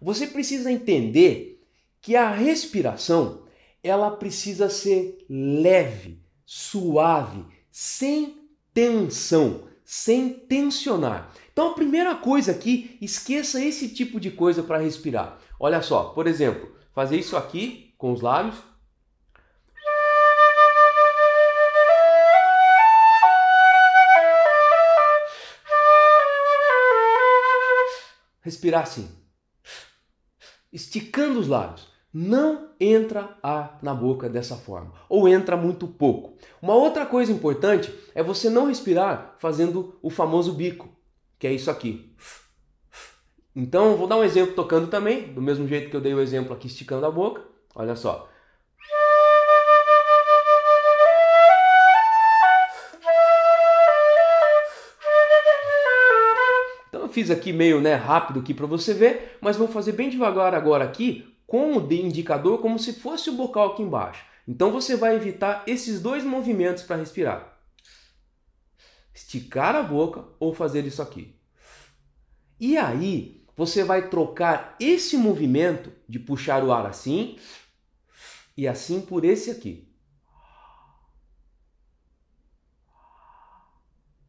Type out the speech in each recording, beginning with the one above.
Você precisa entender que a respiração ela precisa ser leve, suave, sem tensão, sem tensionar. Então a primeira coisa aqui, esqueça esse tipo de coisa para respirar. Olha só, por exemplo, fazer isso aqui com os lábios, respirar assim esticando os lábios. Não entra ar na boca dessa forma, ou entra muito pouco. Uma outra coisa importante é você não respirar fazendo o famoso bico, que é isso aqui. Então, vou dar um exemplo tocando também, do mesmo jeito que eu dei o exemplo aqui esticando a boca. Olha só. fiz aqui meio né, rápido aqui para você ver, mas vou fazer bem devagar agora aqui com o indicador como se fosse o bocal aqui embaixo. Então você vai evitar esses dois movimentos para respirar. Esticar a boca ou fazer isso aqui. E aí você vai trocar esse movimento de puxar o ar assim e assim por esse aqui.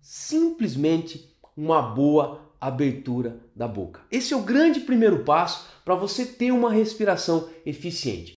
Simplesmente uma boa abertura da boca. Esse é o grande primeiro passo para você ter uma respiração eficiente.